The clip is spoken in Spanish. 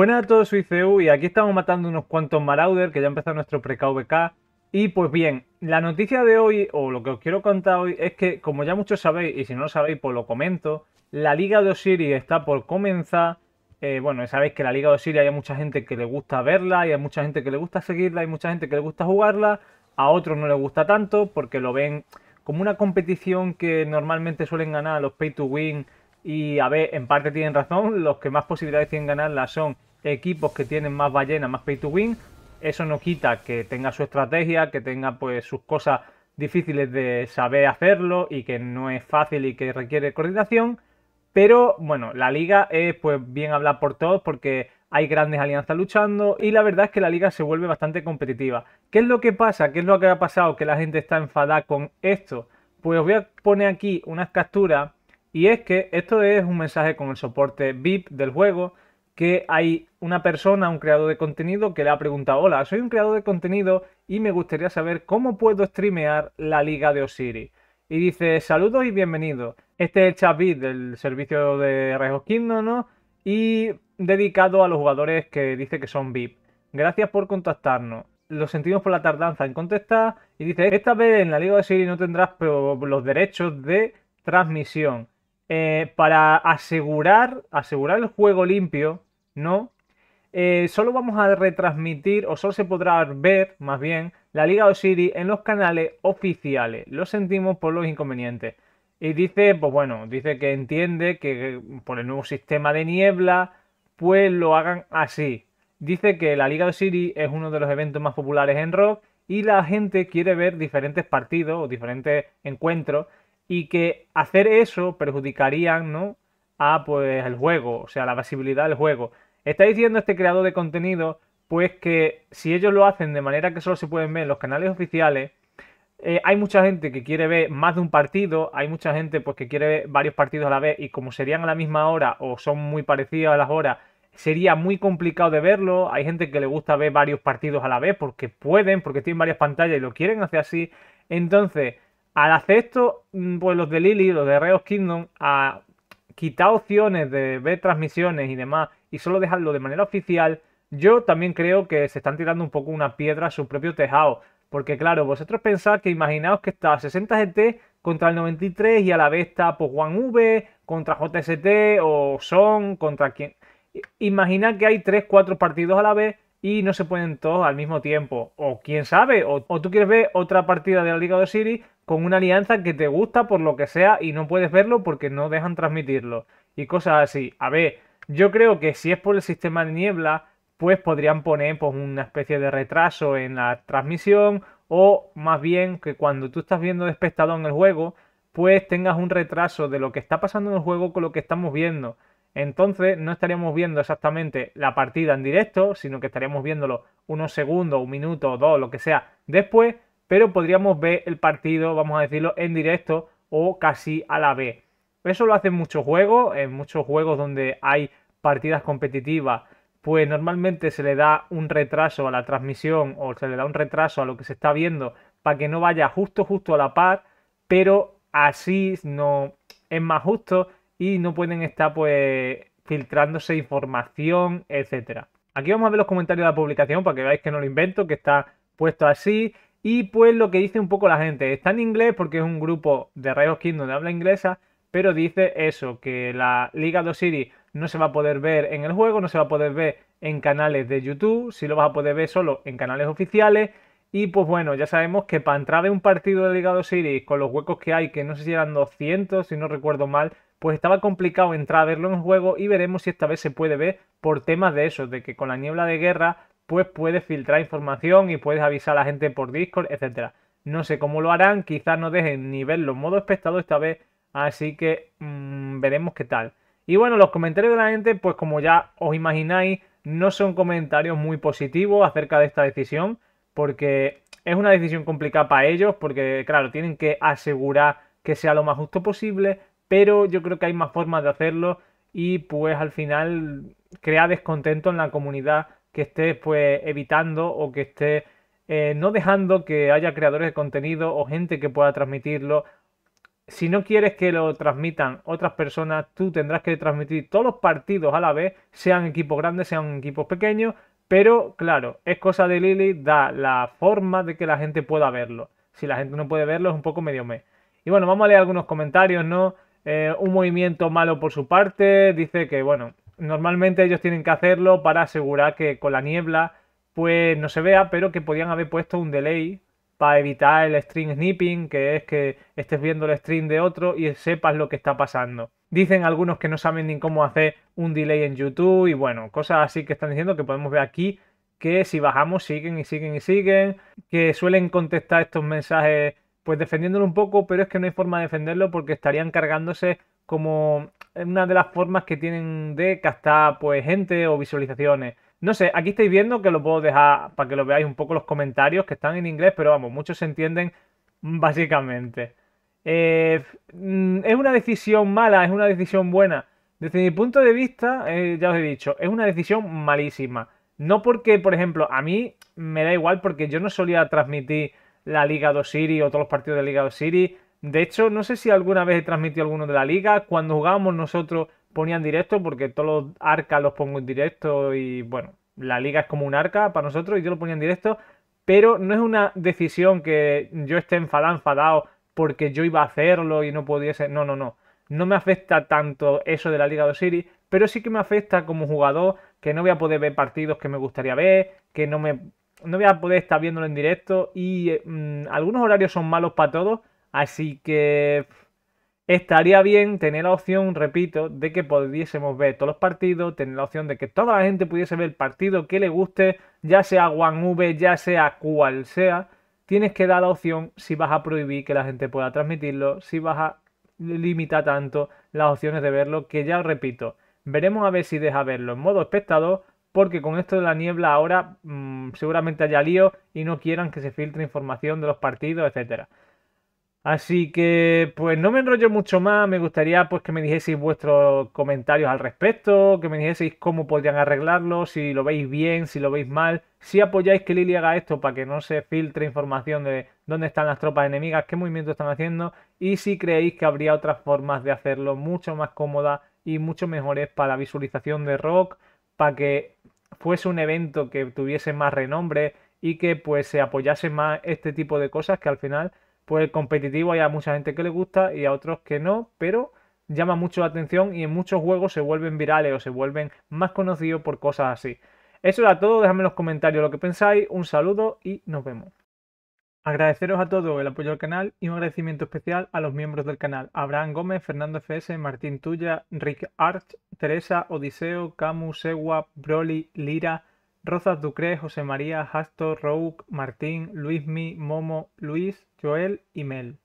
Buenas a todos, soy Ceu y aquí estamos matando unos cuantos Marauder que ya empezó nuestro pre-KVK. Y pues bien, la noticia de hoy, o lo que os quiero contar hoy, es que como ya muchos sabéis, y si no lo sabéis pues lo comento, la Liga de Osiris está por comenzar. Bueno, eh, bueno, sabéis que la Liga de Osiris hay mucha gente que le gusta verla, y hay mucha gente que le gusta seguirla, hay mucha gente que le gusta jugarla, a otros no les gusta tanto porque lo ven como una competición que normalmente suelen ganar los pay to win y a ver, en parte tienen razón, los que más posibilidades tienen ganarla son equipos que tienen más ballena, más pay to win. Eso no quita que tenga su estrategia, que tenga pues sus cosas difíciles de saber hacerlo y que no es fácil y que requiere coordinación. Pero bueno, la liga es pues bien hablar por todos porque hay grandes alianzas luchando y la verdad es que la liga se vuelve bastante competitiva. ¿Qué es lo que pasa? ¿Qué es lo que ha pasado? Que la gente está enfadada con esto. Pues voy a poner aquí unas capturas y es que esto es un mensaje con el soporte VIP del juego que hay una persona, un creador de contenido, que le ha preguntado, hola, soy un creador de contenido y me gustaría saber cómo puedo streamear la liga de Osiris. Y dice, saludos y bienvenidos. Este es el chat del servicio de Rejos Kingdom, ¿no? Y dedicado a los jugadores que dice que son VIP. Gracias por contactarnos. Lo sentimos por la tardanza en contestar. Y dice, esta vez en la Liga de Osiris no tendrás los derechos de transmisión. Eh, para asegurar, asegurar el juego limpio, no. Eh, solo vamos a retransmitir, o solo se podrá ver, más bien, la Liga City en los canales oficiales. Lo sentimos por los inconvenientes. Y dice, pues bueno, dice que entiende que eh, por el nuevo sistema de niebla, pues lo hagan así. Dice que la Liga City es uno de los eventos más populares en rock y la gente quiere ver diferentes partidos o diferentes encuentros y que hacer eso perjudicaría ¿no? a pues el juego, o sea, la visibilidad del juego. Está diciendo este creador de contenido, pues que si ellos lo hacen de manera que solo se pueden ver en los canales oficiales, eh, hay mucha gente que quiere ver más de un partido, hay mucha gente pues que quiere ver varios partidos a la vez y como serían a la misma hora o son muy parecidos a las horas, sería muy complicado de verlo. Hay gente que le gusta ver varios partidos a la vez porque pueden, porque tienen varias pantallas y lo quieren hacer así. Entonces, al hacer esto, mm, pues los de Lily, los de Reos Kingdom, a quitar opciones de ver transmisiones y demás y solo dejarlo de manera oficial, yo también creo que se están tirando un poco una piedra a su propio tejado. Porque claro, vosotros pensáis que imaginaos que está 60 GT contra el 93 y a la vez está por pues, juan V contra JST o Son contra quien. Imagina que hay 3, 4 partidos a la vez y no se pueden todos al mismo tiempo. O quién sabe, o, tú quieres ver otra partida de la Liga de Siri con una alianza que te gusta por lo que sea y no puedes verlo porque no dejan transmitirlo. Y cosas así. A ver, yo creo que si es por el sistema de niebla, pues podrían poner pues, una especie de retraso en la transmisión o más bien que cuando tú estás viendo de espectador en el juego, pues tengas un retraso de lo que está pasando en el juego con lo que estamos viendo. Entonces no estaríamos viendo exactamente la partida en directo, sino que estaríamos viéndolo unos segundos, un minuto, dos, lo que sea, después, pero podríamos ver el partido, vamos a decirlo, en directo o casi a la vez. Eso lo hacen muchos juegos, en muchos juegos donde hay partidas competitivas, pues normalmente se le da un retraso a la transmisión o se le da un retraso a lo que se está viendo para que no vaya justo justo a la par, pero así no es más justo y no pueden estar pues filtrándose información, etcétera. Aquí vamos a ver los comentarios de la publicación para que veáis que no lo invento, que está puesto así. Y pues lo que dice un poco la gente. Está en inglés porque es un grupo de rayos Kingdom de habla inglesa pero dice eso, que la Liga 2 City no se va a poder ver en el juego, no se va a poder ver en canales de YouTube, si lo vas a poder ver solo en canales oficiales. Y pues bueno, ya sabemos que para entrar en un partido de Liga 2 Series con los huecos que hay, que no sé si eran 200, si no recuerdo mal, pues estaba complicado entrar a verlo en el juego y veremos si esta vez se puede ver por temas de eso, de que con la niebla de guerra pues puedes filtrar información y puedes avisar a la gente por Discord, etcétera. No sé cómo lo harán, quizás no dejen ni ver los modos espectador esta vez Así que mm, veremos qué tal. Y bueno, los comentarios de la gente, pues como ya os imagináis, no son comentarios muy positivos acerca de esta decisión, porque es una decisión complicada para ellos, porque claro, tienen que asegurar que sea lo más justo posible, pero yo creo que hay más formas de hacerlo y pues al final crea descontento en la comunidad que esté pues evitando o que esté eh, no dejando que haya creadores de contenido o gente que pueda transmitirlo si no quieres que lo transmitan otras personas, tú tendrás que transmitir todos los partidos a la vez, sean equipos grandes, sean equipos pequeños, pero claro, es cosa de Lili, da la forma de que la gente pueda verlo. Si la gente no puede verlo, es un poco medio mes. Y bueno, vamos a leer algunos comentarios, ¿no? Eh, un movimiento malo por su parte, dice que, bueno, normalmente ellos tienen que hacerlo para asegurar que con la niebla, pues no se vea, pero que podían haber puesto un delay para evitar el string snipping, que es que estés viendo el string de otro y sepas lo que está pasando. Dicen algunos que no saben ni cómo hacer un delay en YouTube y bueno, cosas así que están diciendo que podemos ver aquí que si bajamos siguen y siguen y siguen, que suelen contestar estos mensajes pues defendiéndolo un poco, pero es que no hay forma de defenderlo porque estarían cargándose como una de las formas que tienen de captar pues gente o visualizaciones. No sé, aquí estáis viendo que lo puedo dejar para que lo veáis un poco los comentarios que están en inglés, pero vamos, muchos se entienden mm, básicamente. Eh, mm, ¿Es una decisión mala? ¿Es una decisión buena? Desde mi punto de vista, eh, ya os he dicho, es una decisión malísima. No porque, por ejemplo, a mí me da igual porque yo no solía transmitir la Liga 2 City o todos los partidos de Liga 2 City. De hecho, no sé si alguna vez he transmitido alguno de la Liga. Cuando jugábamos nosotros ponía en directo porque todos los arcas los pongo en directo y bueno, la liga es como un arca para nosotros y yo lo ponía en directo, pero no es una decisión que yo esté enfadado, porque yo iba a hacerlo y no pudiese, no, no, no. No me afecta tanto eso de la Liga de Osiris, pero sí que me afecta como jugador que no voy a poder ver partidos que me gustaría ver, que no me no voy a poder estar viéndolo en directo y eh, mm, algunos horarios son malos para todos, así que estaría bien tener la opción, repito, de que pudiésemos ver todos los partidos, tener la opción de que toda la gente pudiese ver el partido que le guste, ya sea OneV, ya sea cual sea. Tienes que dar la opción si vas a prohibir que la gente pueda transmitirlo, si vas a limitar tanto las opciones de verlo, que ya repito, veremos a ver si deja verlo en modo espectador, porque con esto de la niebla ahora mm, seguramente haya lío y no quieran que se filtre información de los partidos, etcétera. Así que, pues no me enrollo mucho más. Me gustaría pues que me dijeseis vuestros comentarios al respecto, que me dijeseis cómo podrían arreglarlo, si lo veis bien, si lo veis mal, si apoyáis que Lili haga esto para que no se filtre información de dónde están las tropas enemigas, qué movimiento están haciendo y si creéis que habría otras formas de hacerlo mucho más cómodas y mucho mejores para la visualización de Rock, para que fuese un evento que tuviese más renombre y que pues se apoyase más este tipo de cosas que al final pues competitivo hay a mucha gente que le gusta y a otros que no, pero llama mucho la atención y en muchos juegos se vuelven virales o se vuelven más conocidos por cosas así. Eso era todo, dejadme en los comentarios lo que pensáis, un saludo y nos vemos. Agradeceros a todos el apoyo al canal y un agradecimiento especial a los miembros del canal. Abraham Gómez, Fernando FS, Martín Tuya, Rick Arch, Teresa, Odiseo, Camus Segua, Broly, Lira, Rosas Ducre José María, Hasto, Rouk, Martín, Luismi, Momo, Luis, Joel y Mel.